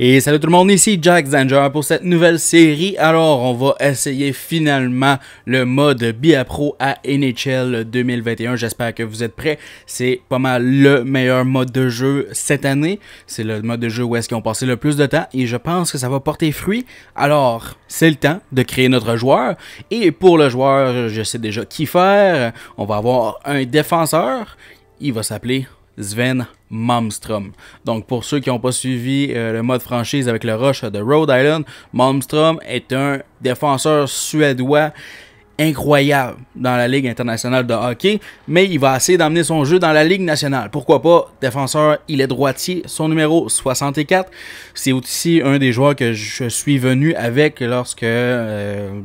Et salut tout le monde, ici Jack Zanger pour cette nouvelle série. Alors, on va essayer finalement le mode BiaPro à NHL 2021. J'espère que vous êtes prêts. C'est pas mal le meilleur mode de jeu cette année. C'est le mode de jeu où est-ce qu'ils ont passé le plus de temps et je pense que ça va porter fruit. Alors, c'est le temps de créer notre joueur. Et pour le joueur, je sais déjà qui faire. On va avoir un défenseur. Il va s'appeler Sven Malmstrom. Donc pour ceux qui n'ont pas suivi euh, le mode franchise avec le rush de Rhode Island, Malmstrom est un défenseur suédois incroyable dans la Ligue internationale de hockey, mais il va essayer d'amener son jeu dans la Ligue nationale. Pourquoi pas? Défenseur, il est droitier, son numéro 64. C'est aussi un des joueurs que je suis venu avec lorsque euh,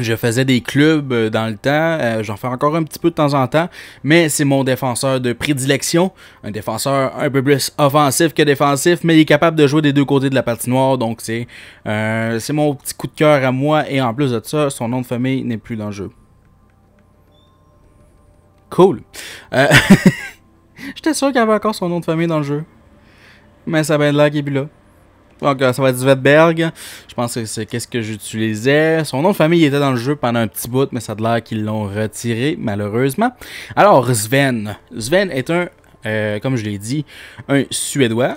je faisais des clubs euh, dans le temps, euh, j'en fais encore un petit peu de temps en temps, mais c'est mon défenseur de prédilection, un défenseur un peu plus offensif que défensif, mais il est capable de jouer des deux côtés de la noire, donc euh, c'est mon petit coup de cœur à moi, et en plus de ça, son nom de famille n'est plus dans le jeu. Cool. J'étais sûr qu'il avait encore son nom de famille dans le jeu, mais ça va être là qu'il est plus là. Donc, ça va être Svetberg. Je pense que c'est qu'est-ce que j'utilisais. Son nom de famille était dans le jeu pendant un petit bout, mais ça a l'air qu'ils l'ont retiré, malheureusement. Alors, Sven. Sven est un, euh, comme je l'ai dit, un Suédois.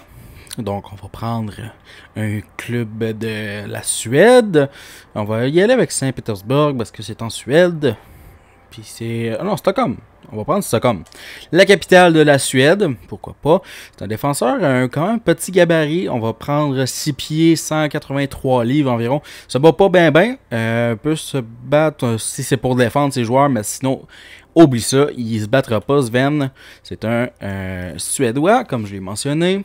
Donc, on va prendre un club de la Suède. On va y aller avec Saint-Pétersbourg parce que c'est en Suède. Puis c'est. Ah non, Stockholm. On va prendre ça comme La capitale de la Suède, pourquoi pas. C'est un défenseur, un, quand même petit gabarit. On va prendre 6 pieds, 183 livres environ. Ça bat pas bien bien. Euh, peut se battre euh, si c'est pour défendre ses joueurs, mais sinon, oublie ça. Il se battra pas, Sven. C'est un euh, Suédois, comme je l'ai mentionné.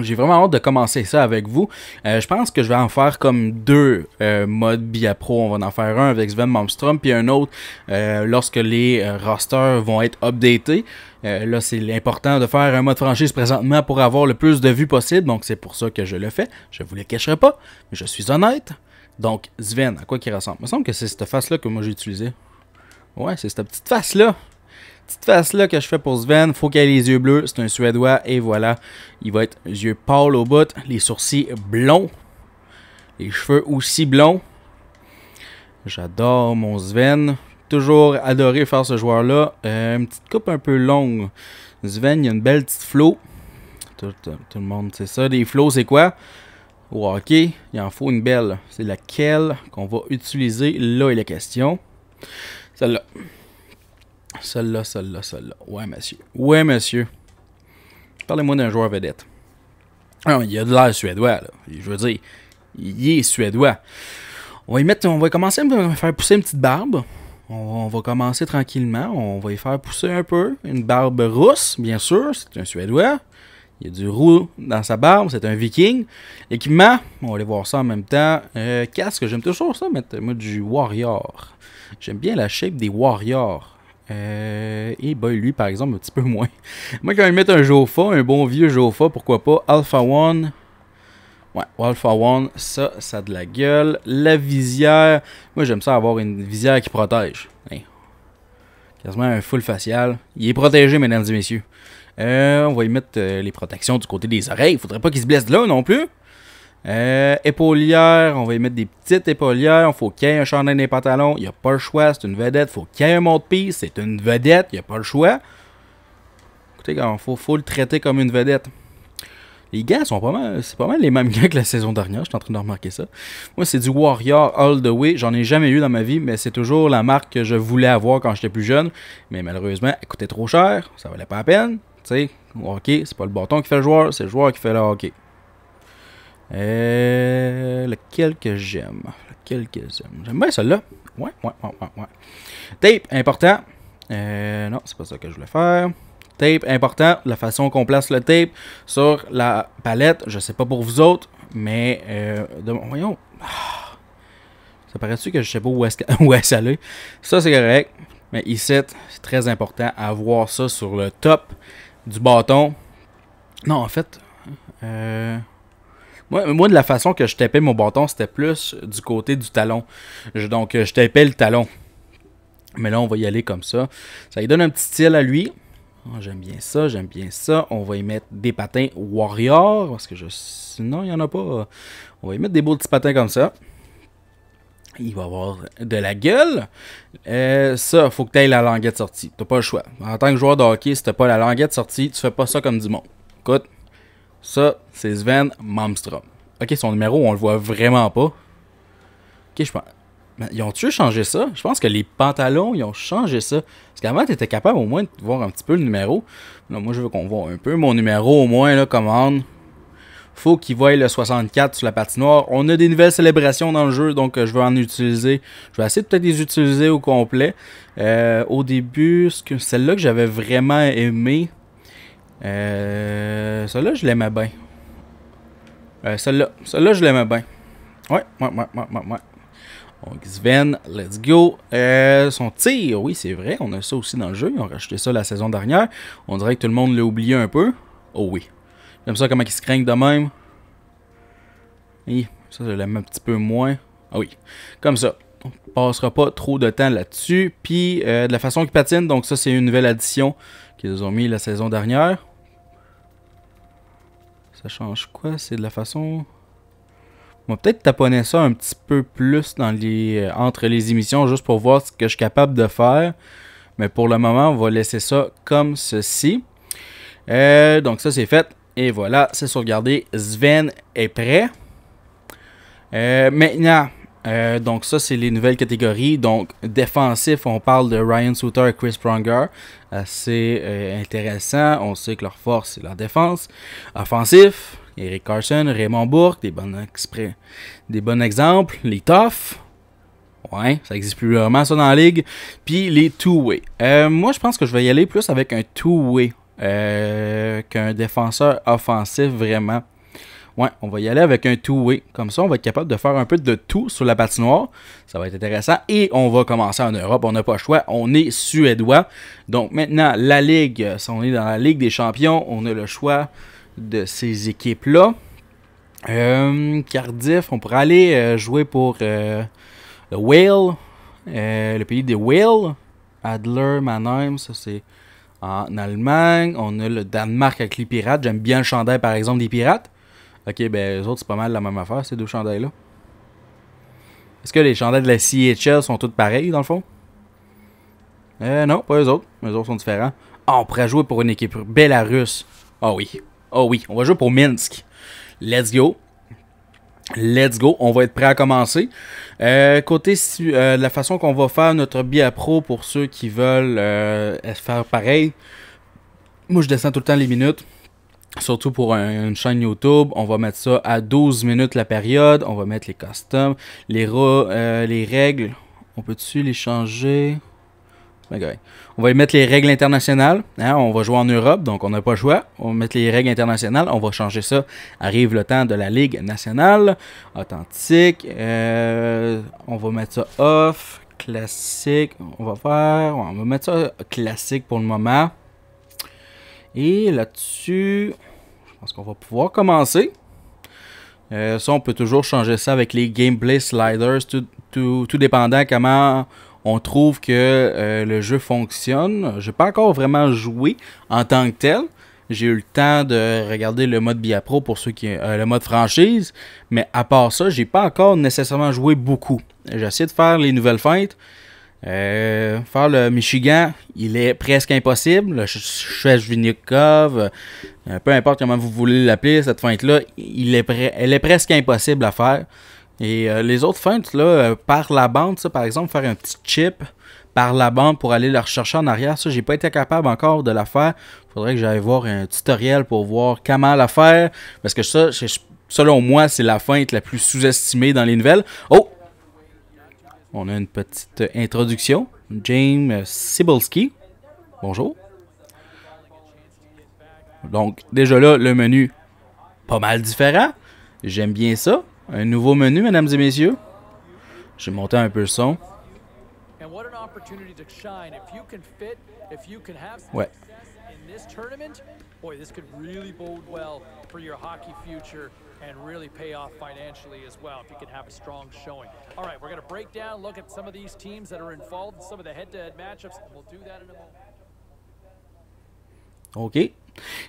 J'ai vraiment hâte de commencer ça avec vous. Euh, je pense que je vais en faire comme deux euh, modes biapro. On va en faire un avec Sven Malmström, puis un autre euh, lorsque les rosters vont être updatés. là, c'est important de faire un mode franchise présentement pour avoir le plus de vues possible. Donc, c'est pour ça que je le fais. Je ne vous le cacherai pas, mais je suis honnête. Donc, Sven, à quoi il ressemble Il me semble que c'est cette face-là que moi j'ai utilisée. Ouais, c'est cette petite face-là petite face-là que je fais pour Sven, faut qu'il ait les yeux bleus, c'est un Suédois, et voilà, il va être yeux pâles au bout, les sourcils blonds, les cheveux aussi blonds. J'adore mon Sven, toujours adoré faire ce joueur-là, euh, une petite coupe un peu longue. Sven, il a une belle petite flow. Tout, le monde sait ça. Des flows, c'est quoi? Au hockey, il en faut une belle. C'est laquelle qu'on va utiliser. Là est la question. Celle-là. Celle-là, celle-là, celle-là. Ouais, monsieur. Ouais, monsieur. Parlez-moi d'un joueur vedette. Ah, il a de l'air suédois, là. Je veux dire, il est suédois. On va, on va commencer à faire pousser une petite barbe. On, va commencer tranquillement. On va y faire pousser un peu. Une barbe rousse, bien sûr. C'est un Suédois. Il y a du roux dans sa barbe. C'est un Viking. Équipement, on va aller voir ça en même temps. Euh, casque, j'aime toujours ça, mettre moi, du Warrior. J'aime bien la shape des Warriors. Euh, et lui, par exemple, un petit peu moins. Moi, quand ils mettre un Jofa, un bon vieux Jofa, pourquoi pas. Alpha One. Ouais, Alpha One, ça, ça a de la gueule. La visière. Moi, j'aime ça avoir une visière qui protège. Hein. Quasiment un full facial. Il est protégé, mesdames et messieurs. Euh, on va y mettre euh, les protections du côté des oreilles. Faudrait pas qu'il se blesse là non plus. Euh, épaulière, on va y mettre des petites épaulières. Faut qu'il y ait un chandail des pantalons. Il n'y a pas le choix, c'est une vedette. il Faut qu'il y ait un mont-de-piste, c'est une vedette. Il n'y a pas le choix. Écoutez, il faut, le traiter comme une vedette. Les gars sont pas mal, c'est pas mal les mêmes gars que la saison dernière. Je suis en train de remarquer ça. Moi, c'est du Warrior All the Way. J'en ai jamais eu dans ma vie, mais c'est toujours la marque que je voulais avoir quand j'étais plus jeune. Mais malheureusement, elle coûtait trop cher. Ça valait pas la peine. Tu sais, hockey, c'est pas le bâton qui fait le joueur, c'est le joueur qui fait le hockey. Euh, lequel que j'aime. Lequel que j'aime. J'aime bien celle-là. Ouais, ouais, ouais, ouais, Tape, important. Euh, non, c'est pas ça que je voulais faire. Tape, important. La façon qu'on place le tape sur la palette, je sais pas pour vous autres, mais... Euh, de, voyons. Ah. ça paraît-tu que je sais pas où est-ce est Ça, c'est correct. Mais ici, c'est très important à avoir ça sur le top du bâton. Non, en fait... Euh... Ouais, moi, de la façon que je tapais mon bâton, c'était plus du côté du talon. donc, euh, je tapais le talon. Mais là, on va y aller comme ça. Ça lui donne un petit style à lui. Ah, j'aime bien ça, j'aime bien ça. On va y mettre des patins Warrior, parce que je... sinon, il n'y en a pas. On va y mettre des beaux petits patins comme ça. Il va avoir de la gueule. Euh, ça, faut que tu aies la languette sortie. T'as pas le choix. En tant que joueur de hockey, si n'as pas la languette sortie, tu fais pas ça comme du monde. Écoute, ça, c'est Sven Mamstrom. Ok, son numéro, on le voit vraiment pas. Ok, je pense. ils ont tu changé ça? Je pense que les pantalons, ils ont changé ça. Parce qu'avant, tu étais capable au moins de voir un petit peu le numéro. Non, moi, je veux qu'on voit un peu mon numéro au moins, là, commande. Faut qu'il voie le 64 sur la patinoire. On a des nouvelles célébrations dans le jeu, donc euh, je vais en utiliser. Je vais essayer de peut-être les utiliser au complet. Euh, au début, celle-là que j'avais vraiment aimé, euh, celle là je l'aimais bien. Euh, celle là celle là je l'aimais bien. Ouais, ouais, ouais, ouais, ouais. ouais. On Sven, let's go. Euh, son tir, oui, c'est vrai. On a ça aussi dans le jeu. On a racheté ça la saison dernière. On dirait que tout le monde l'a oublié un peu. Oh oui. J'aime ça comment il se craignent de même. oui ça, je l'aime un petit peu moins. Ah oui. Comme ça. On passera pas trop de temps là-dessus. Puis, euh, de la façon qu'il patine, donc ça, c'est une nouvelle addition ont mis la saison dernière. Ça change quoi? C'est de la façon... On va peut-être taponner ça un petit peu plus dans les, euh, entre les émissions, juste pour voir ce que je suis capable de faire. Mais pour le moment, on va laisser ça comme ceci. Euh, donc ça, c'est fait. Et voilà, c'est sauvegardé. Sven est prêt. Euh, maintenant, euh, donc ça, c'est les nouvelles catégories. Donc défensif, on parle de Ryan Souter et Chris Pronger. Assez euh, euh, intéressant. On sait que leur force, c'est leur défense. Offensif, Eric Carson, Raymond Bourque, des bons, des bons exemples. Les toughs. Ouais, ça existe plus vraiment ça dans la ligue. Puis les two-way. moi, je pense que je vais y aller plus avec un two-way qu'un défenseur offensif vraiment. Ouais, on va y aller avec un tout way Comme ça, on va être capable de faire un peu de tout sur la patinoire. Ça va être intéressant. Et on va commencer en Europe. On n'a pas le choix. On est suédois. Donc maintenant, la Ligue, euh, si on est dans la Ligue des champions, on a le choix de ces équipes-là. Euh, Cardiff, on pourrait aller euh, jouer pour le Whale, le pays des Wales. Adler, Mannheim, ça c'est en Allemagne. On a le Danemark avec les Pirates. J'aime bien le chandail par exemple des Pirates. Ok, ben les autres, c'est pas mal la même affaire, ces deux chandails-là. Est-ce que les chandails de la CHL sont toutes pareilles, dans le fond? Euh, non, pas eux autres. Eux autres sont différents. Ah, on pourrait jouer pour une équipe belarusse. Ah oui. Ah oui. On va jouer pour Minsk. Let's go. Let's go, on va être prêt à commencer. Euh, côté euh, la façon qu'on va faire notre billet pro pour ceux qui veulent euh, faire pareil. Moi, je descends tout le temps les minutes. Surtout pour une chaîne YouTube, on va mettre ça à 12 minutes la période. On va mettre les customs, les, euh, les règles. On peut-tu les changer? Ben, on va y mettre les règles internationales. Hein, on va jouer en Europe, donc on n'a pas le choix. On va mettre les règles internationales. On va changer ça. Arrive le temps de la Ligue nationale. Authentique. Euh, on va mettre ça off. Classique. On va faire. On va mettre ça classique pour le moment. Et là-dessus, je pense qu'on va pouvoir commencer. Euh, ça, on peut toujours changer ça avec les gameplay sliders, tout, dépendant comment on trouve que euh, le jeu fonctionne. Je n'ai pas encore vraiment joué en tant que tel. J'ai eu le temps de regarder le mode Biapro pour ceux qui euh, le mode franchise, mais à part ça, j'ai pas encore nécessairement joué beaucoup. J'ai essayé de faire les nouvelles feintes. Euh, faire le Michigan, il est presque impossible. Le Chevchnikov, euh, peu importe comment vous voulez l'appeler, cette feinte-là, elle est presque impossible à faire. Et euh, les autres feintes, là, euh, par la bande, ça, par exemple, faire un petit chip par la bande pour aller la rechercher en arrière, ça, j'ai pas été capable encore de la faire. Faudrait que j'aille voir un tutoriel pour voir comment la faire. Parce que ça, selon moi, c'est la feinte la plus sous-estimée dans les nouvelles. Oh! On a une petite introduction. James euh, Sibolski. Bonjour. Donc, déjà là, le menu, pas mal différent. J'aime bien ça. Un nouveau menu, mesdames et messieurs. J'ai monté un peu le son. Ouais and really pay off financially as well if you can have a strong showing. All right, we're going to break down, look at some of these teams that are involved in some of the head-to-head -head matchups, and we'll do that in a moment. OK.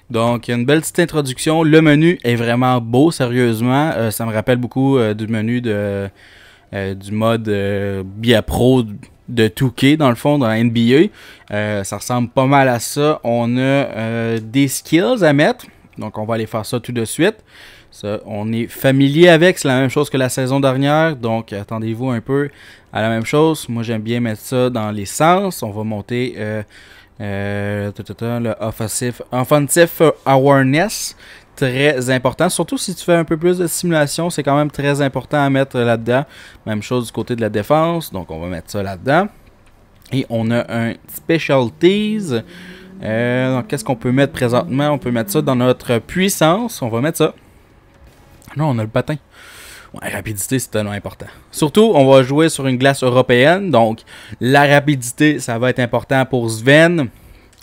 Donc, une belle petite introduction. Le menu est vraiment beau, sérieusement. Euh, ça me rappelle beaucoup euh, du menu de, euh, du mode euh, Bia Pro de 2K, dans le fond, dans la NBA. Euh, ça ressemble pas mal à ça. On a euh, des skills à mettre. Donc, on va aller faire ça tout de suite. Ça, on est familier avec, c'est la même chose que la saison dernière, donc attendez-vous un peu à la même chose. Moi j'aime bien mettre ça dans les On va monter euh, euh, le offensive, awareness, très important. Surtout si tu fais un peu plus de simulation, c'est quand même très important à mettre là-dedans. Même chose du côté de la défense, donc on va mettre ça là-dedans. Et on a un specialties. Euh, qu'est-ce qu'on peut mettre présentement On peut mettre ça dans notre puissance. On va mettre ça non, on a le patin. Ouais, rapidité, c'est tellement important. Surtout, on va jouer sur une glace européenne, donc la rapidité, ça va être important pour Sven.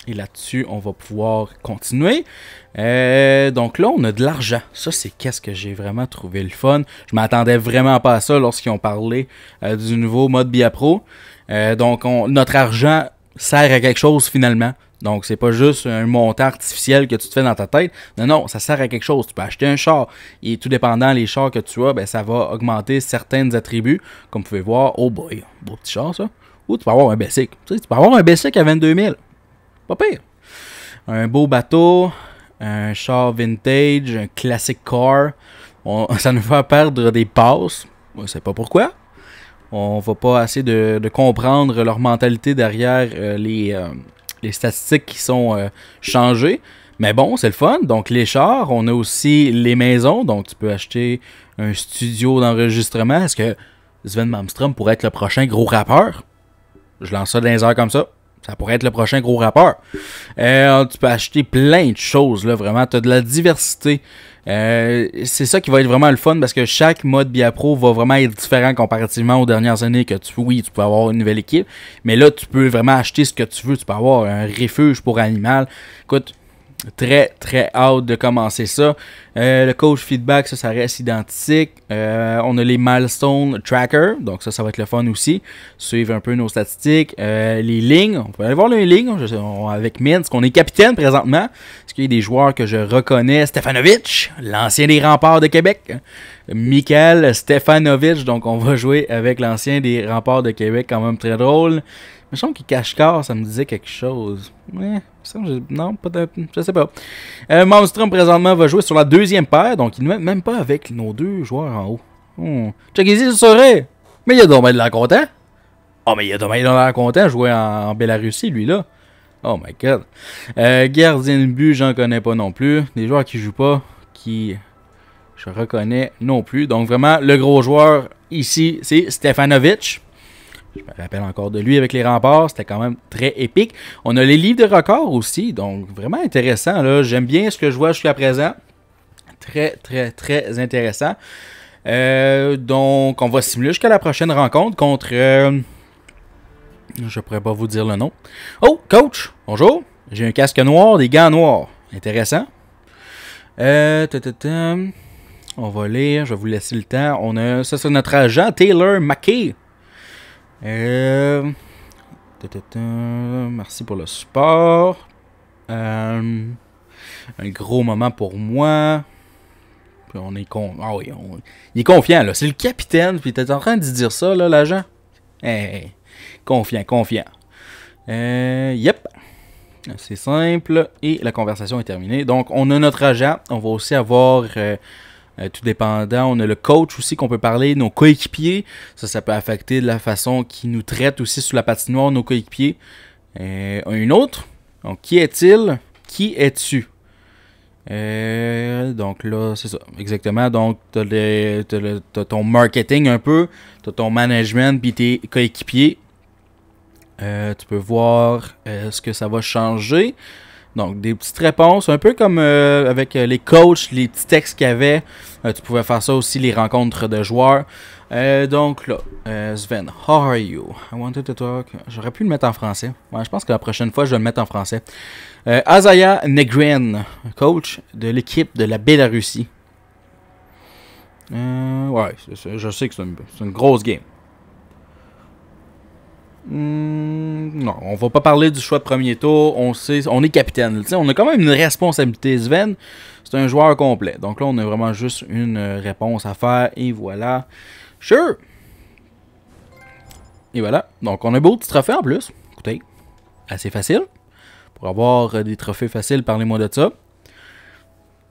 Et là-dessus, on va pouvoir continuer. Euh, donc là, on a de l'argent. Ça, c'est qu'est-ce que j'ai vraiment trouvé le fun. Je m'attendais vraiment pas à ça lorsqu'ils ont parlé euh, du nouveau mode Bia Pro. Euh, donc, notre argent sert à quelque chose finalement. Donc, c'est pas juste un montant artificiel que tu te fais dans ta tête. Non, non, ça sert à quelque chose. Tu peux acheter un char. Et tout dépendant les chars que tu as, ben, ça va augmenter certains attributs. Comme vous pouvez voir, oh boy, beau petit char ça. Ou tu peux avoir un Bessic. Tu, peux avoir un Bessic à 22 000. Pas pire. Un beau bateau, un char vintage, un classic car. ça nous fait perdre des passes. On sait pas pourquoi. On va pas assez de, comprendre leur mentalité derrière euh, les, euh, les statistiques qui sont euh, changées. Mais bon, c'est le fun. Donc, les chars, on a aussi les maisons. Donc, tu peux acheter un studio d'enregistrement. Est-ce que Sven Malmström pourrait être le prochain gros rappeur? Je lance ça dans les heures comme ça. Ça pourrait être le prochain gros rappeur. Euh, tu peux acheter plein de choses, là, vraiment. Tu as de la diversité euh, c'est ça qui va être vraiment le fun parce que chaque mode Biapro va vraiment être différent comparativement aux dernières années que tu oui, tu peux avoir une nouvelle équipe, mais là tu peux vraiment acheter ce que tu veux, tu peux avoir un refuge pour animal. Écoute, très, très hâte de commencer ça. Euh, le coach feedback, ça, ça reste identique. Euh, on a les Milestone tracker, donc ça, ça va être le fun aussi. Suivre un peu nos statistiques. Euh, les lignes, on peut aller voir les lignes on, avec Minsk. qu'on est capitaine présentement. Est-ce qu'il y a des joueurs que je reconnais. Stefanovic, l'ancien des remparts de Québec. Michael Stefanovic, donc on va jouer avec l'ancien des remparts de Québec, quand même très drôle. Mais je sens qu'il cache corps, ça me disait quelque chose. Ouais, non, peut-être. Je sais pas. Euh, présentement va jouer sur la deuxième paire, donc il ne même pas avec nos deux joueurs en haut. Hmm. Check le Mais il a dommage de l'air content. Oh, mais il a dommage de l'air content jouer en, Bélarussie, lui-là. Oh my god. Euh, gardien de but, j'en connais pas non plus. Des joueurs qui jouent pas, qui je reconnais non plus. Donc vraiment, le gros joueur ici, c'est Stefanovic. Je me rappelle encore de lui avec les remparts, c'était quand même très épique. On a les livres de record aussi, donc vraiment intéressant. J'aime bien ce que je vois jusqu'à présent. Très, très, très intéressant. Euh, donc, on va simuler jusqu'à la prochaine rencontre contre. Je euh, je pourrais pas vous dire le nom. Oh, coach, bonjour. J'ai un casque noir, des gants noirs. Intéressant. Euh, on va lire, je vais vous laisser le temps. On a, ça, c'est notre agent Taylor McKay. Euh, merci pour le support. Euh, un gros moment pour moi. on est ah oui, il est confiant, là. C'est le capitaine. Puis t'es en train de dire ça, là, l'agent. Hey, eh, eh, eh. confiant, confiant. Euh, yep. C'est simple. Et la conversation est terminée. Donc, on a notre agent. On va aussi avoir. Euh, tout dépendant. On a le coach aussi qu'on peut parler, nos coéquipiers. Ça, ça peut affecter la façon qu'ils nous traitent aussi sur la patinoire, nos coéquipiers. Euh, une autre. Donc, qui est-il Qui es-tu euh, donc là, c'est ça, exactement. Donc, t'as, as t'as, ton marketing un peu, t'as ton management, puis tes coéquipiers. tu peux voir ce que ça va changer. Donc, des petites réponses, un peu comme euh, avec euh, les coachs, les petits textes qu'il y avait. Euh, tu pouvais faire ça aussi, les rencontres de joueurs. donc là, Sven, how are you? I wanted to talk. J'aurais pu le mettre en français. Ouais, je pense que la prochaine fois, je vais le mettre en français. Azaya Negrin, coach de l'équipe de la Bélarussie. ouais, je sais que c'est une grosse game. Hmm, non, on va pas parler du choix de premier tour. On sait, on est capitaine. on a quand même une responsabilité. Sven, c'est un joueur complet. Donc là, on a vraiment juste une euh, réponse à faire. Et voilà. Sure. Et voilà. Donc, on a beau petit trophée en plus. Écoutez, assez facile. Pour avoir euh, des trophées faciles, parlez-moi de ça.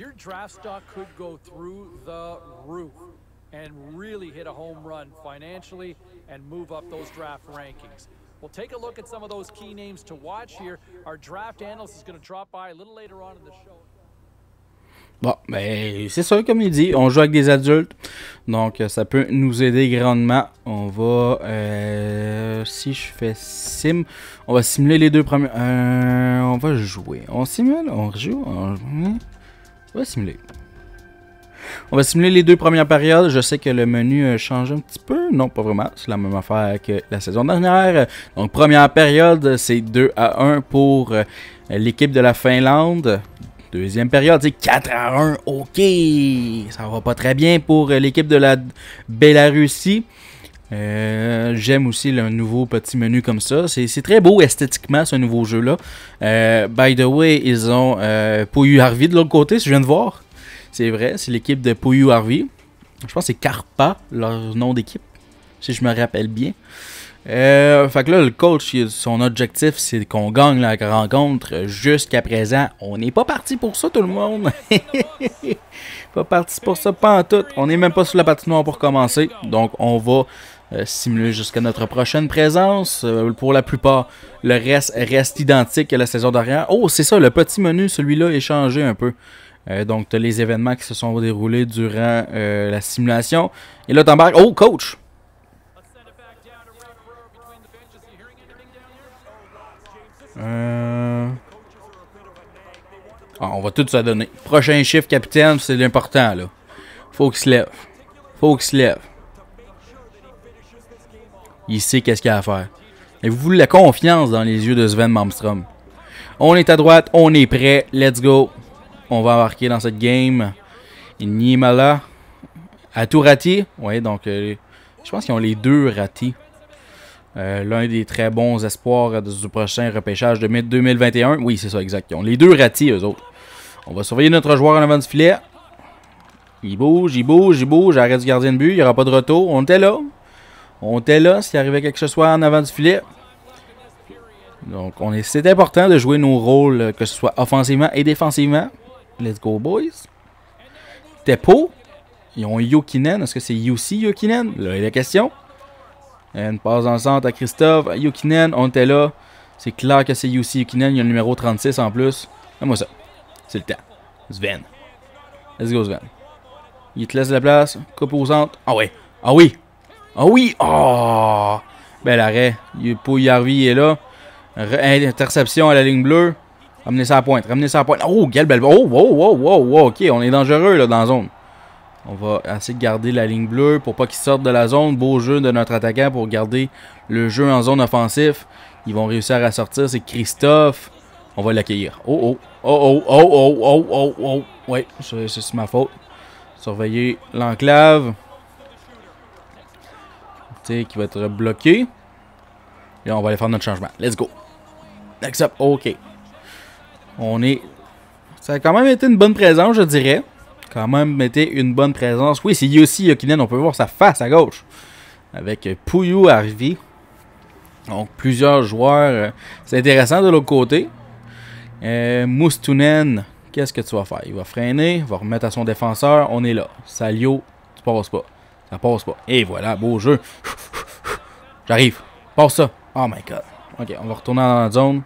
your draft stock could go through the roof and really hit a home run financially and move up those draft rankings. We'll take a look at some of those key names to watch here. Our draft analyst is going to drop by a little later on in the show. Bon, mais ben, c'est ça comme il dit, on joue avec des adultes, donc euh, ça peut nous aider grandement. On va, euh, si je fais sim, on va simuler les deux premiers. Euh, on va jouer. On simule, on rejoue, on... On va simuler. On va simuler les deux premières périodes. Je sais que le menu change un petit peu. Non, pas vraiment. C'est la même affaire que la saison dernière. Donc, première période, c'est 2 à 1 pour euh, l'équipe de la Finlande. Deuxième période, c'est 4 à 1. OK! Ça va pas très bien pour euh, l'équipe de la Bélarussie. Euh, j'aime aussi le nouveau petit menu comme ça. C'est très beau esthétiquement ce nouveau jeu-là. Euh, by the way, ils ont euh, Pouyu Harvey de l'autre côté, si je viens de voir. C'est vrai, c'est l'équipe de Pouyu Harvey. Je pense que c'est Carpa, leur nom d'équipe, si je me rappelle bien. Euh, fait que là, le coach, son objectif, c'est qu'on gagne la rencontre. Jusqu'à présent, on n'est pas parti pour ça, tout le monde. pas parti pour ça, pas en tout. On n'est même pas sur la patinoire pour commencer. Donc, on va euh, simuler jusqu'à notre prochaine présence. Euh, pour la plupart, le reste reste identique à la saison d'arrière. Oh, c'est ça, le petit menu, celui-là est changé un peu. Euh, donc, tu les événements qui se sont déroulés durant la simulation. Et là, t'embarques. Oh, coach! Ah, on va tout se donner. Prochain chiffre, capitaine, c'est l'important, là. Faut qu'il se lève. Faut qu'il se lève. Il sait qu'est-ce qu'il a à faire. Et vous voulez la confiance dans les yeux de Sven Malmström. On est à droite, on est prêt, let's go. On va embarquer dans cette game. Niemala à tout raté. Oui, donc euh, je pense qu'ils ont les deux ratés. Euh, l'un des très bons espoirs du prochain repêchage de mai 2021. Oui, c'est ça, exact. Ils ont les deux ratés, eux autres. On va surveiller notre joueur en avant du filet. Il bouge, il bouge, il bouge. Arrête du gardien de but. Il n'y aura pas de retour. On était là. On était là, s'il arrivait quelque chose en avant du filet. Donc, on est, c'est important de jouer nos rôles, euh, que ce soit offensivement et défensivement. Let's go, boys. Tepo. Ils ont Yokinen. Est-ce que c'est Yussi Yokinen? Là a la question. Une passe en centre à Christophe. Yokinen, on était là. C'est clair que c'est Yussi Yokinen. Il y a le numéro 36 en plus. Fais-moi ça. C'est le temps. Sven. Let's go, Sven. Il te laisse la place. Coupe au centre. Ah, ah oui Ah oui. Ah oui! Oh! Ah! Bel arrêt. Pour Yarvi est là. Interception à la ligne bleue. Ramenez ça à pointe. Ramenez ça à pointe. Oh, quelle belle. Oh, oh, oh, oh, wow. Ok, on est dangereux là dans la zone. On va essayer de garder la ligne bleue pour pas qu'il sorte de la zone. Beau jeu de notre attaquant pour garder le jeu en zone offensif. Ils vont réussir à sortir. C'est Christophe. On va l'accueillir. Oh, oh, oh, oh, oh, oh, oh, oh, oh. Ouais, c'est ma faute. Surveiller l'enclave qui va être bloqué. Et on va aller faire notre changement. Let's go. next up OK. On est... Ça a quand même été une bonne présence, je dirais. Quand même été une bonne présence. Oui, c'est Yossi Yokinen. On peut voir sa face à gauche. Avec euh, Puyu arrivé. Donc, plusieurs joueurs. Euh, c'est intéressant de l'autre côté. Euh, qu'est-ce que tu vas faire? Il va freiner, il va remettre à son défenseur. On est là. Salio, tu passes pas. Ça passe pas. Et voilà, beau jeu. J'arrive. Passe ça. Oh my god. Ok, on va retourner dans la zone.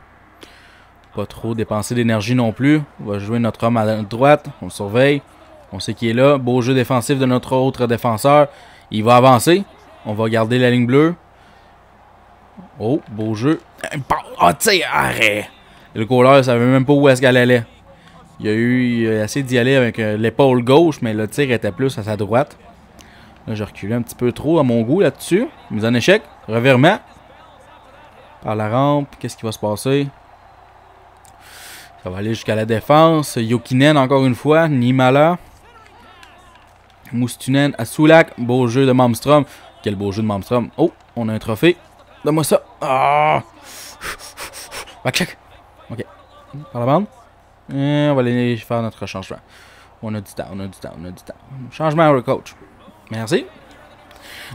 Pas trop dépenser d'énergie non plus. On va jouer notre homme à droite. On le surveille. On sait qu'il est là. Beau jeu défensif de notre autre défenseur. Il va avancer. On va garder la ligne bleue. Oh, beau jeu. Ah, oh, tu arrêt. Le couleur il savait même pas où est-ce qu'elle allait. Il a eu assez d'y aller avec euh, l'épaule gauche, mais le tir était plus à sa droite. Là, j'ai reculé un petit peu trop à mon goût là-dessus. Mise en échec. Revirement. Par la rampe. Qu'est-ce qui va se passer? Ça va aller jusqu'à la défense. Yokinen encore une fois. Nimala. Moustunen à Beau jeu de Malmström Quel beau jeu de Malmström Oh, on a un trophée. Donne-moi ça. Ah! Back check. OK. Par la bande. on va aller faire notre changement. On a du temps, on a du temps, on a du temps. Changement, coach. Merci.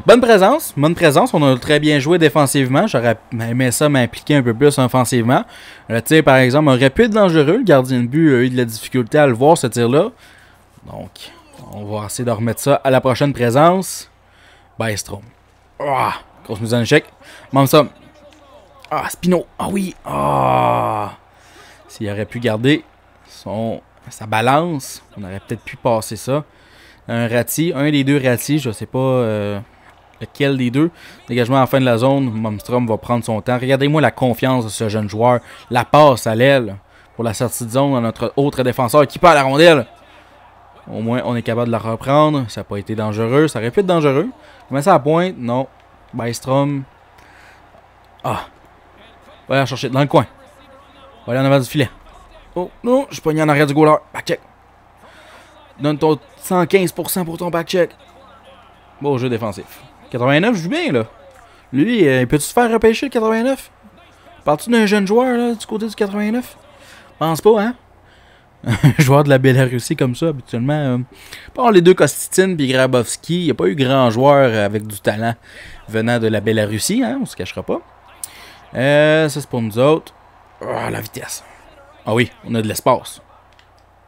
Bonne présence, bonne présence. On a très bien joué défensivement. J'aurais aimé ça m'impliquer un peu plus offensivement. Le tir, par exemple, aurait pu être dangereux. Le gardien de but a eu de la difficulté à le voir, ce tir-là. Donc, on va essayer de remettre ça à la prochaine présence. Baestro. Ah, grosse mise en échec. ça Ah, Spino. Ah oui. Ah. S'il aurait pu garder son, sa balance, on aurait peut-être pu passer ça un rati, un des deux ratis, je sais pas euh, lequel des deux. Dégagement à la fin de la zone, Momstrom va prendre son temps. Regardez-moi la confiance de ce jeune joueur, la passe à l'aile pour la sortie de zone à notre autre défenseur qui part à la rondelle. Au moins, on est capable de la reprendre. Ça n'a pas été dangereux. Ça aurait pu être dangereux. Mais ça à pointe. Non. Bystrom. Ah. Va aller chercher dans le coin. Va aller en avant du filet. Oh, non. Je suis pogné en arrière du goaler. Back check. Donne ton 115% pour ton back-check. Bon jeu défensif. 89 je joue bien, là. Lui, euh, il peut-tu se faire repêcher le 89? Parles-tu d'un jeune joueur, là, du côté du 89? Pense pas, hein? Un joueur de la Bélarussie comme ça, habituellement. Euh, par les deux Kostitin et Grabowski, il n'y a pas eu grand joueur euh, avec du talent venant de la Bélarussie, hein? On se cachera pas. Euh, ça, c'est pour nous autres. Ah, la vitesse. Ah oui, on a de l'espace.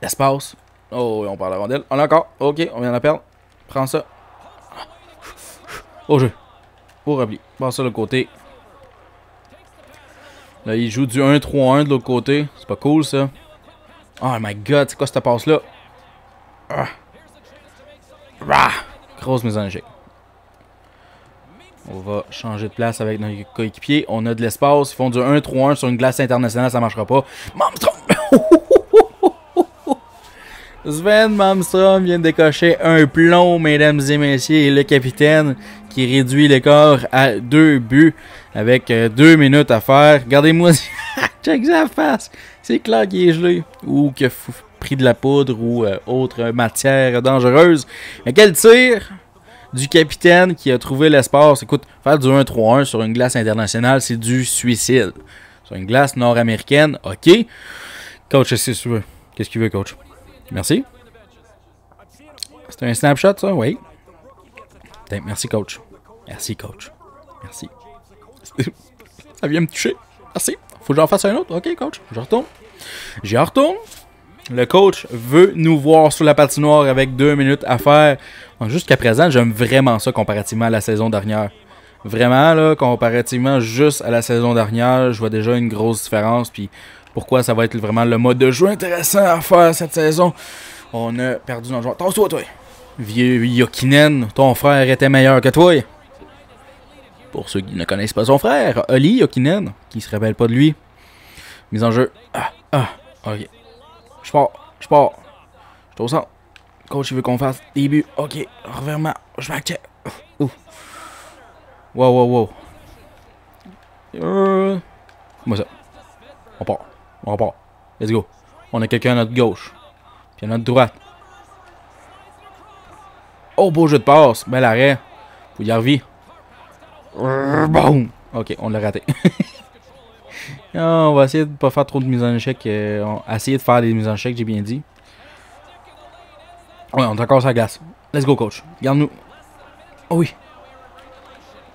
L'espace, Oh, on parle la rondelle. On a encore. Ok, on vient de la perdre. Prends ça. Au jeu. Au repli. Passe ça de l'autre côté. Là, il joue du 1-3-1 de l'autre côté. C'est pas cool, ça. Oh my god, c'est quoi cette passe-là? Ah. Grosse mise en jeu. On va changer de place avec nos coéquipiers. On a de l'espace. Ils font du 1-3-1 sur une glace internationale. Ça marchera pas. Oh, oh, oh, Sven Malmström vient de décocher un plomb, mesdames et messieurs, et le capitaine qui réduit le corps à deux buts avec euh, deux minutes à faire. Regardez-moi, check sa face. C'est clair qu'il est gelé ou qu'il a pris de la poudre ou euh, autre matière dangereuse. Mais quel tir du capitaine qui a trouvé l'espace. Écoute, faire du 1-3-1 sur une glace internationale, c'est du suicide. Sur une glace nord-américaine, ok. Coach, qu'est-ce que tu veux? Qu'est-ce qu'il veut, coach? Merci. C'est un snapshot, ça? Oui. Merci, coach. Merci, coach. Merci. ça vient me toucher. Merci. Faut que j'en fasse un autre. OK, coach. Je retourne. J'y retourne. Le coach veut nous voir sur la patinoire avec deux minutes à faire. Jusqu'à présent, j'aime vraiment ça comparativement à la saison dernière. Vraiment, là, comparativement juste à la saison dernière, je vois déjà une grosse différence. Puis pourquoi ça va être vraiment le mode de jeu intéressant à faire cette saison. On a perdu notre joueur. Tasse-toi, toi. Vieux Yokinen ton frère était meilleur que toi. Pour ceux qui ne connaissent pas son frère, Oli Yokinen qui se rappelle pas de lui. Mise en jeu. Ah, ah, ok. Je pars, je pars. Je te ressens Coach, il veut qu'on fasse début. Ok, Revenez-moi Je m'active. Ouh. Wow, wow, wow. Euh, moi ça. On part. On repart. Let's go. On a quelqu'un à notre gauche. Puis à notre droite. Oh, beau jeu de passe. Bel arrêt. Pour Yarvi. Bon, Ok, on l'a raté. Ah, on va essayer de pas faire trop de mises en échec. Euh, on va essayer de faire des mises en échec, j'ai bien dit. Ouais, on est encore sur la glace. Let's go, coach. Garde-nous. Oh oui.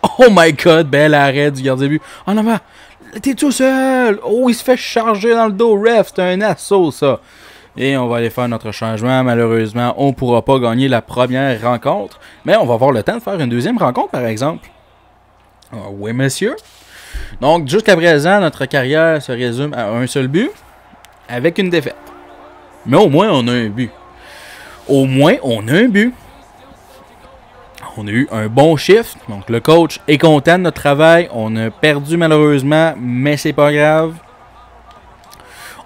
Oh my god, bel arrêt du gardien but. En avant. T'es tout seul! Oh, il se fait charger dans le dos, ref! C'est un assaut, ça! Et on va aller faire notre changement. Malheureusement, on ne pourra pas gagner la première rencontre. Mais on va avoir le temps de faire une deuxième rencontre, par exemple. Ah oui, monsieur. Donc, jusqu'à présent, notre carrière se résume à un seul but, avec une défaite. Mais au moins, on a un but. Au moins, on a un but on a eu un bon shift. Donc le coach est content de notre travail. On a perdu malheureusement, mais c'est pas grave.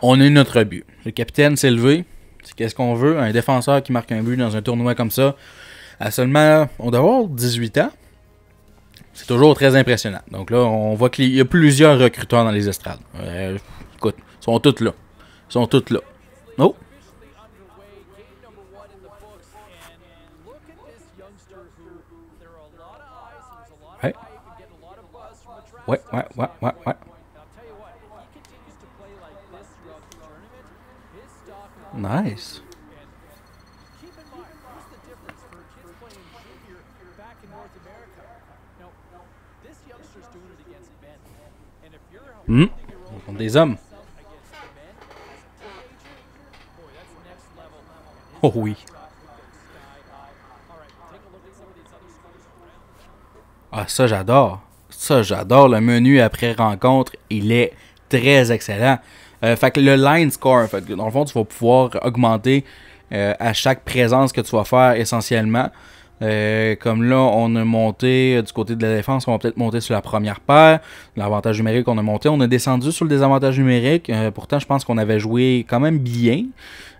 On a eu notre but. Le capitaine s'est levé. C'est qu'est-ce qu'on veut Un défenseur qui marque un but dans un tournoi comme ça, à seulement, on doit avoir 18 ans. C'est toujours très impressionnant. Donc là, on voit qu'il y a plusieurs recruteurs dans les estrades. Euh, écoute, ils sont tous là. Ils sont tous là. Oh, ouais, ouais, ouais, ouais, ouais. Nice. Hum? On des hommes. Oh oui. Ah ça j'adore. Ça, j'adore. Le menu après rencontre, il est très excellent. Euh, fait que le line score, fait dans le fond, tu vas pouvoir augmenter euh, à chaque présence que tu vas faire essentiellement. Euh, comme là, on a monté du côté de la défense, on va peut-être monter sur la première paire. L'avantage numérique, on a monté. On a descendu sur le désavantage numérique. pourtant, je pense qu'on avait joué quand même bien.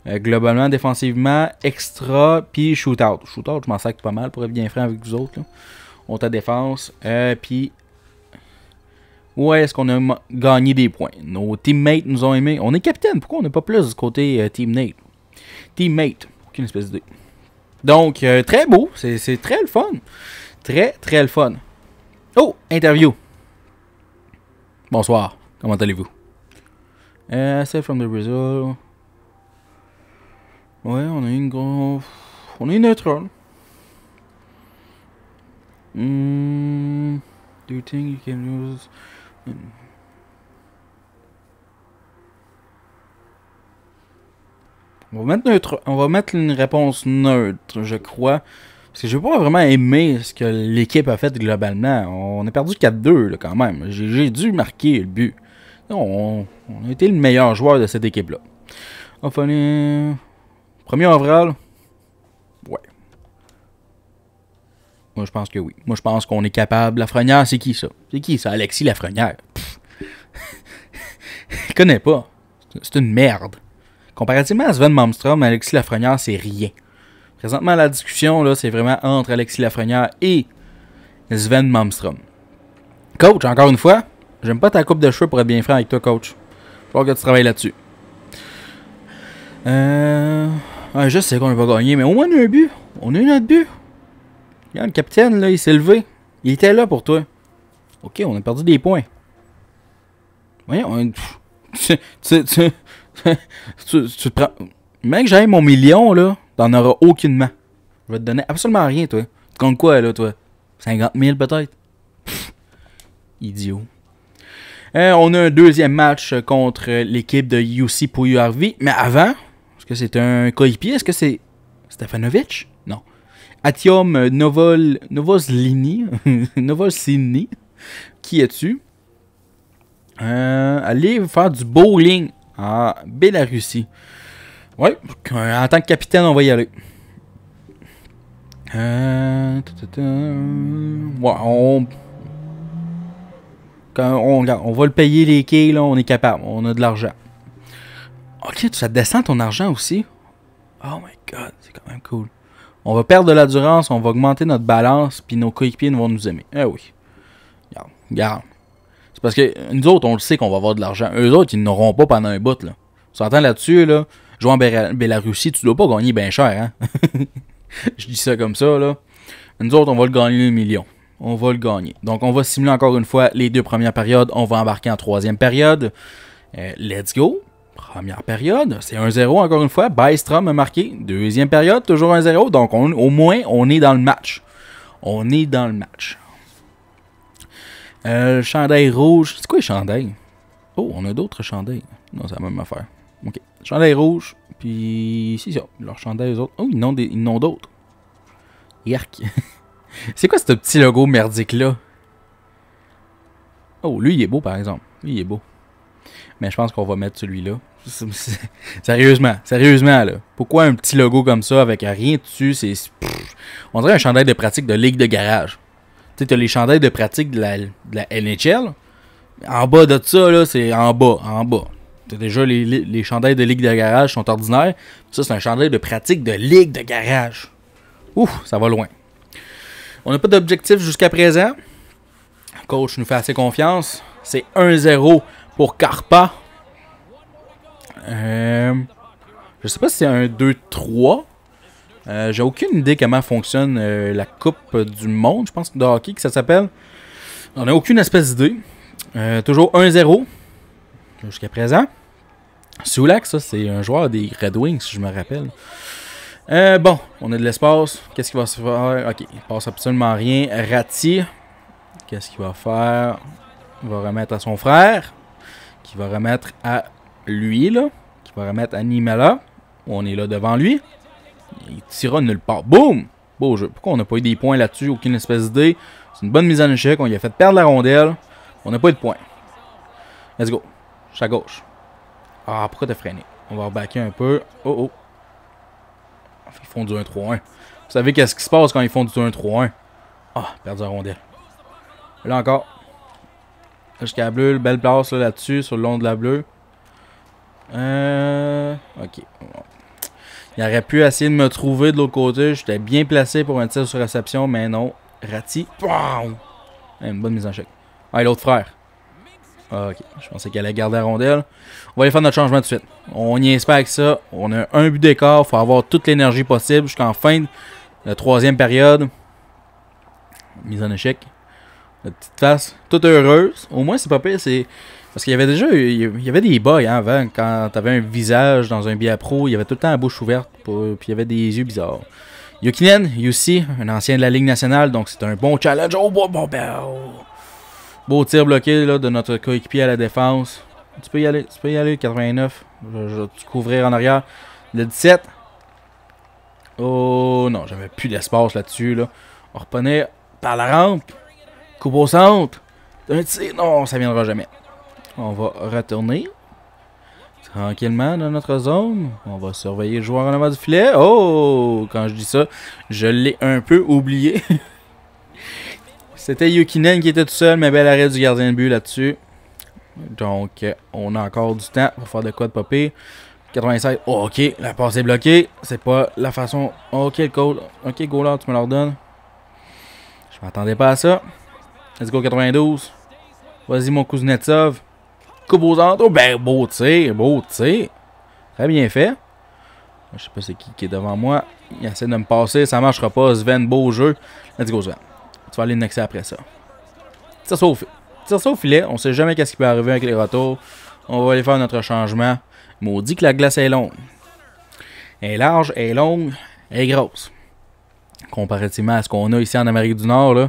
globalement, défensivement, extra, puis shootout. Shootout, je m'en sacre pas mal pour être bien franc avec vous autres. On t'a défense. puis où est-ce qu'on a gagné des points. Nos teammates nous ont aimés. On est capitaine, pourquoi on n'est pas plus du côté euh, teammate? Teammate, aucune espèce d'idée. Donc, euh, très beau, c'est très le fun. Très, très le fun. Oh, interview. Bonsoir, comment allez-vous? Euh, c'est from the Brazil. Ouais, on a une grosse... On est neutre. Hein. Hmm... Do you think you can use... On va, mettre on va mettre une réponse neutre, je crois. Parce que j'ai pas vraiment aimé ce que l'équipe a fait globalement. On a perdu 4-2 quand même. J'ai dû marquer le but. On, a été le meilleur joueur de cette équipe-là. Enfin, 1 Moi, je pense que oui. Moi, je pense qu'on est capable. Lafrenière, c'est qui ça? C'est qui ça? Alexis Lafrenière. Je connais pas. C'est une merde. Comparativement à Sven Malmström Alexis Lafrenière, c'est rien. Présentement, la discussion, là, c'est vraiment entre Alexis Lafrenière et Sven Malmström Coach, encore une fois, j'aime pas ta coupe de cheveux pour être bien franc avec toi, coach. Faut que tu travailles là-dessus. Euh... je sais qu'on va pas gagné, mais au moins on a un but. On a eu notre but. Regarde, le capitaine, là, il s'est levé. Il était là pour toi. Ok, on a perdu des points. Voyons, tu, tu, tu, tu, prends... Mec, j'ai mon million, là, t'en auras aucunement. Je vais te donner absolument rien, toi. Tu comptes quoi, là, toi 50 000 peut-être Idiot. Euh, on a un deuxième match euh, contre euh, l'équipe de UC pour URV. Mais avant, est-ce que c'est un coéquipier Est-ce que c'est Stefanovic Atium Novol, Novoslini, Novoslini, qui es-tu? Euh, allez aller faire du bowling À Bélarussie. Ouais, en tant que capitaine, on va y aller. Euh, on... on, va le payer les quilles, là, on est capable, on a de l'argent. Ok, ça descend ton argent aussi. Oh my god, c'est quand même cool. On va perdre de la on va augmenter notre balance, puis nos coéquipiers vont nous aimer. Eh oui. Garde, C'est parce que nous autres, on le sait qu'on va avoir de l'argent. Eux autres, ils n'auront pas pendant un bout, là. Tu s'entends là-dessus, là? Jouer en Bélarussie, tu dois pas gagner bien cher, hein? Je dis ça comme ça, là. Nous autres, on va le gagner un million. On va le gagner. Donc, on va simuler encore une fois les deux premières périodes. On va embarquer en troisième période. Euh, let's go. Première période, c'est 1-0 encore une fois. Bystrom a marqué. Deuxième période, toujours 1-0. Donc on, au moins, on est dans le match. On est dans le match. Euh, chandail rouge. C'est quoi les chandails? Oh, on a d'autres chandails. Non, c'est la même affaire. Ok. Chandail rouge. Puis, si ça. Leur chandail, eux autres. Oh, ils n'ont d'autres. Yerk. c'est quoi ce petit logo merdique-là? Oh, lui, il est beau, par exemple. Lui, il est beau. Mais je pense qu'on va mettre celui-là. Sérieusement, sérieusement, là. Pourquoi un petit logo comme ça avec rien dessus, c'est. On dirait un chandail de pratique de ligue de garage. Tu sais, as les chandails de pratique de la, de NHL. En bas de ça, là, c'est en bas, en bas. T'as déjà les, les de ligue de garage sont ordinaires. Ça, c'est un chandail de pratique de ligue de garage. Ouf, ça va loin. On n'a pas d'objectif jusqu'à présent. Coach nous fait assez confiance. C'est 1-0 pour Carpa. Euh, je sais pas si c'est un 2-3. Euh, j'ai aucune idée comment fonctionne euh, la Coupe du Monde, je pense, de hockey, que ça s'appelle. On a aucune espèce d'idée. toujours 1-0 jusqu'à présent. Soulak, ça, c'est un joueur des Red Wings, si je me rappelle. bon, on a de l'espace. Qu'est-ce qu'il va se faire? Ok, il passe absolument rien. Rati qu'est-ce qu'il va faire? Il va remettre à son frère qui va remettre à lui, là, qui va remettre à Nimala. On est là devant lui. Il tira nulle part. Boum! Beau jeu. Pourquoi on n'a pas eu des points là-dessus? Aucune espèce d'idée. C'est une bonne mise en échec. On lui a fait perdre la rondelle. On n'a pas eu de points. Let's go. Je suis à gauche. Ah, pourquoi t'as freiné? On va rebacker un peu. Oh, oh. Ils font du 1-3-1. Vous savez qu'est-ce qui se passe quand ils font du 1-3-1? Ah, perdu la rondelle. Là encore, Jusqu'à la bleue, belle place là-dessus, sur le long de la bleue. Euh, ok. Il aurait pu essayer de me trouver de l'autre côté. J'étais bien placé pour un tir sur réception, mais non. Rati. Une bonne mise en chèque. Ah, l'autre frère. Ah, ok, je pensais qu'elle allait garder la rondelle. On va aller faire notre changement de suite. On y espère que ça. On a un but d'écart. faut avoir toute l'énergie possible jusqu'en fin de la troisième période. Mise en échec la petite face toute heureuse. Au moins, c'est pas pire. C'est... Parce qu'il y avait déjà il y avait des boys hein, avant, quand t'avais un visage dans un biapro pro, il y avait tout le temps la bouche ouverte, puis il y avait des yeux bizarres. Yukinen, Yussi, un ancien de la Ligue nationale, donc c'est un bon challenge. Oh, bon, ben, oh. Beau tir bloqué là, de notre coéquipier à la défense. Tu peux y aller, tu peux y aller, 89. Je, vais te couvrir en arrière. Le 17. Oh non, j'avais plus d'espace là-dessus. Là. On reprenait par la rampe. Coupe au centre. Un tir. Non, ça viendra jamais. On va retourner. Tranquillement dans notre zone. On va surveiller le joueur en avant du filet. Oh! Quand je dis ça, je l'ai un peu oublié. C'était Yukinen qui était tout seul, mais bel arrêt du gardien de but là-dessus. Donc, on a encore du temps pour faire de quoi de popper. 96. ok, la passe est bloquée. C'est pas la façon. Ok, le Ok, là, tu me l'ordonnes. Je m'attendais pas à ça. Let's go 92. Vas-y mon Kuznetsov. Coupe aux entours. Ben beau tir, beau tir. Très bien fait. Je sais pas c'est qui qui est devant moi. Il essaie de me passer, ça marchera pas. Sven, beau jeu. Let's go Sven. Tu vas aller nexer après ça. Tire ça au filet. Tire ça au filet. On sait jamais qu'est-ce qui peut arriver avec les retours. On va aller faire notre changement. Maudit que la glace est longue. Elle est large, elle est longue, elle est grosse. Comparativement à ce qu'on a ici en Amérique du Nord, là.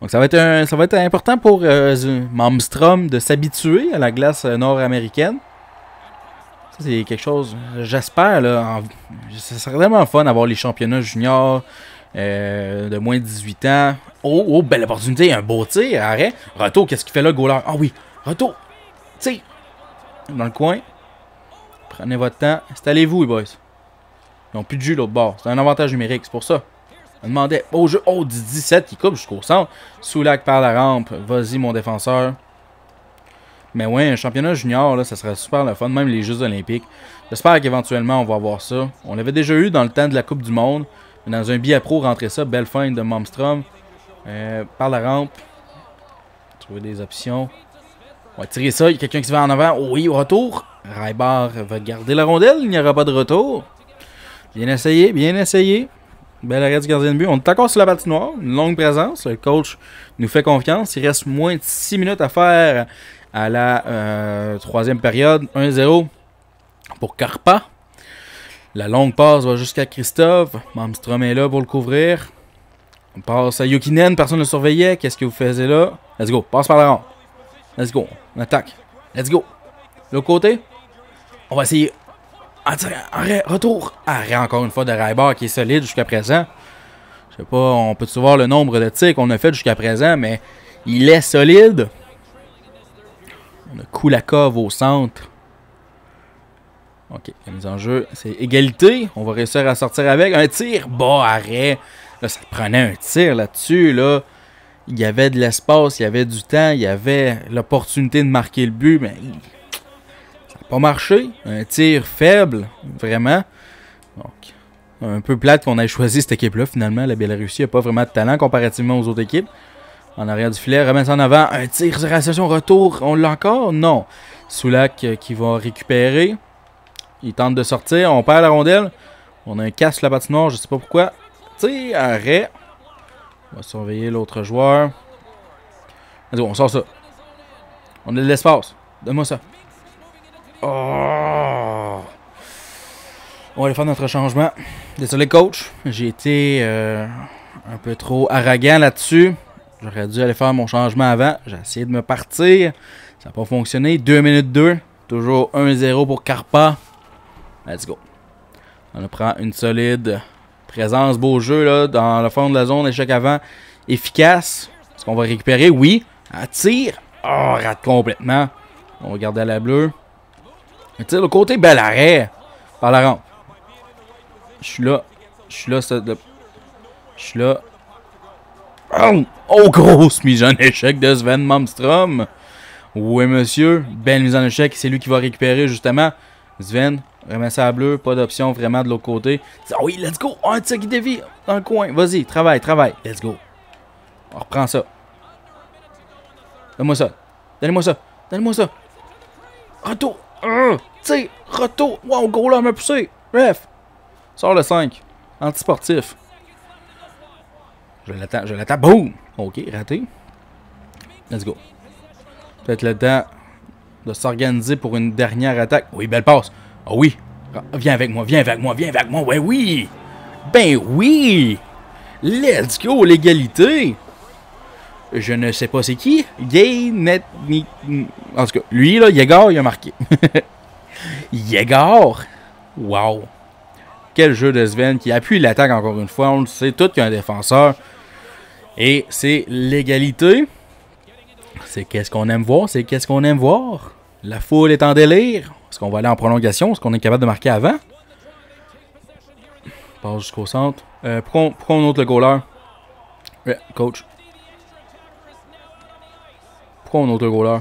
Donc ça va être, ça va être important pour euh, de s'habituer à la glace euh, nord-américaine. Ça, c'est quelque chose, j'espère, là, ça serait vraiment fun d'avoir les championnats juniors euh, de moins de 18 ans. Oh, oh, belle opportunité, un beau tir, arrêt. Retour, qu'est-ce qu'il fait là, goaler? Ah oui, retour, tire, dans le coin. Prenez votre temps, installez-vous, les boys. Ils n'ont plus de jus l'autre bord, c'est un avantage numérique, c'est pour ça. On demandait au jeu. Oh, 17 qui coupe jusqu'au centre. Soulac par la rampe. Vas-y, mon défenseur. Mais ouais, un championnat junior, là, ça serait super le fun, même les Jeux Olympiques. J'espère qu'éventuellement, on va avoir ça. On l'avait déjà eu dans le temps de la Coupe du Monde. Mais dans un billet pro, rentrer ça. Belle fin de Momstrom. Euh, par la rampe. Trouver des options. On va tirer ça. Il y a quelqu'un qui se va en avant. Oh oui, retour. Raibar va garder la rondelle. Il n'y aura pas de retour. Bien essayé, bien essayé. Belle arrêt du gardien de but. On est encore sur la patinoire. Une longue présence. Le coach nous fait confiance. Il reste moins de 6 minutes à faire à la euh, troisième période. 1-0 pour Carpa. La longue passe va jusqu'à Christophe. Mamstrom est là pour le couvrir. On passe à Yukinen. Personne ne le surveillait. Qu'est-ce que vous faisiez là? Let's go. Passe par la ronde. Let's go. On attaque. Let's go. L'autre côté. On va essayer. Arrêt, retour. Arrêt encore une fois de Rybar qui est solide jusqu'à présent. Je sais pas, on peut voir le nombre de tirs qu'on a fait jusqu'à présent, mais il est solide. On a cave au centre. Ok, la mise en jeu, c'est égalité. On va réussir à sortir avec un tir. Bon, arrêt. Là, ça prenait un tir là-dessus. Là. Il y avait de l'espace, il y avait du temps, il y avait l'opportunité de marquer le but, mais pas marché. Un tir faible, vraiment. Donc, un peu plate qu'on ait choisi cette équipe-là, finalement. La Biélorussie n'a pas vraiment de talent comparativement aux autres équipes. En arrière du filet, remet en avant. Un tir sur la session retour. On l'a encore? Non. Soulak euh, qui va récupérer. Il tente de sortir. On perd la rondelle. On a un casque la patinoire. Je sais pas pourquoi. Tir, arrêt. On va surveiller l'autre joueur. on sort ça. On a de l'espace. Donne-moi ça. Oh! On va aller faire notre changement. Désolé, coach. J'ai été euh, un peu trop arrogant là-dessus. J'aurais dû aller faire mon changement avant. J'ai essayé de me partir. Ça n'a pas fonctionné. 2 minutes 2. Toujours 1-0 pour Carpa. Let's go. On prend une solide présence. Beau jeu là, dans le fond de la zone. Échec avant. Efficace. Est-ce qu'on va récupérer? Oui. Attire tir. Oh, rate complètement. On va garder à la bleue. Mais tu sais, le côté bel arrêt par la rampe. Je suis là. Je suis là, Je suis là. Oh, grosse mise en échec de Sven Malmström. Oui, monsieur. Belle mise en échec. C'est lui qui va récupérer, justement. Sven, remets ça à bleu. Pas d'option vraiment de l'autre côté. Ah oui, let's go. Un tir qui dévie dans le coin. Vas-y, travaille, travaille. Let's go. On reprend ça. Donne-moi ça. Donne-moi ça. Donne-moi ça. Retour retour. Wow, Go là, m'a poussé. Bref. sort le 5. Anti-sportif! Je l'attends, je l'attends. Boum! Ok, raté. Let's go. Peut-être le temps de s'organiser pour une dernière attaque. Oui, belle passe. Ah oh, oui. Ah, viens avec moi, viens avec moi, viens avec moi. Ouais, oui. Ben oui. Let's go, l'égalité je ne sais pas c'est qui, Gay Net... En tout cas, lui, là, Yegor, il a marqué. Yegor! waouh Quel jeu de Sven qui appuie l'attaque encore une fois. On le sait tout qu'il y a un défenseur. Et c'est l'égalité. C'est qu'est-ce qu'on aime voir, c'est qu'est-ce qu'on aime voir. La foule est en délire. Est-ce qu'on va aller en prolongation? Est-ce qu'on est capable de marquer avant? Passe jusqu'au centre. Euh, pourquoi, on, note le goaler? Ouais, euh, coach, pourquoi on auto goaler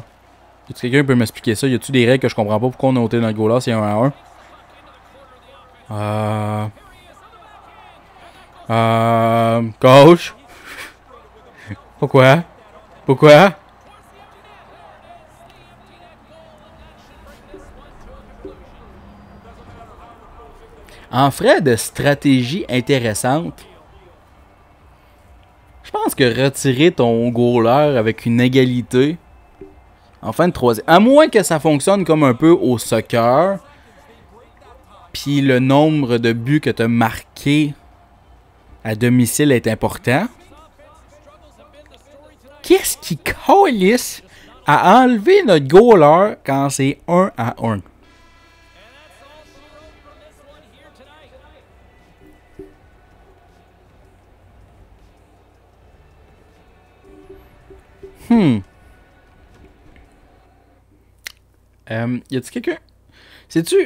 Est-ce que quelqu'un peut m'expliquer ça Y a-tu des règles que je comprends pas Pourquoi on a ôté notre goaler C'est un à un? Euh. Euh. Coach Pourquoi Pourquoi En frais de stratégie intéressante, je pense que retirer ton goaler avec une égalité en fin de troisième. À moins que ça fonctionne comme un peu au soccer. Puis le nombre de buts que tu as marqué à domicile est important. Qu'est-ce qui coalisse à enlever notre goaler quand c'est 1 à 1? Hmm. Euh, y a-tu quelqu'un? C'est-tu.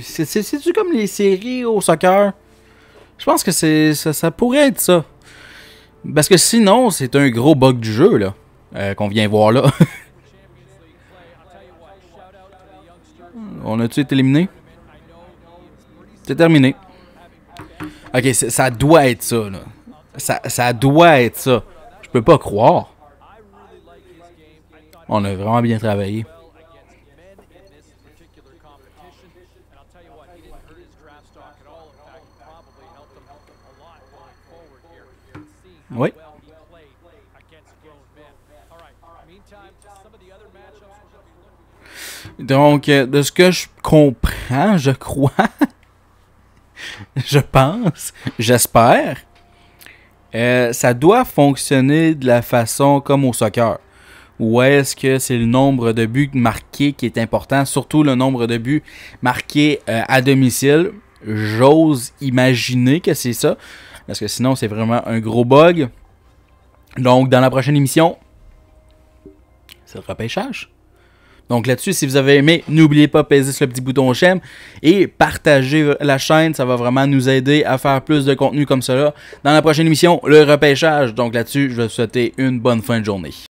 C'est-tu comme les séries au soccer? Je pense que c'est ça, pourrait être ça. Parce que sinon, c'est un gros bug du jeu, là. Euh, qu'on vient voir là. On a-tu été éliminé? C'est terminé. Ok, ça doit être ça, là. Ça, ça doit être ça peux pas croire. On a vraiment bien travaillé. Oui. Donc, euh, de ce que je comprends, je crois, je pense, j'espère, euh, ça doit fonctionner de la façon comme au soccer. Ou est-ce que c'est le nombre de buts marqués qui est important, surtout le nombre de buts marqués euh, à domicile? J'ose imaginer que c'est ça, parce que sinon c'est vraiment un gros bug. Donc dans la prochaine émission, c'est le repêchage. Donc là-dessus, si vous avez aimé, n'oubliez pas de sur le petit bouton j'aime et partagez la chaîne. Ça va vraiment nous aider à faire plus de contenu comme cela. Dans la prochaine émission, le repêchage. Donc là-dessus, je vais vous souhaiter une bonne fin de journée.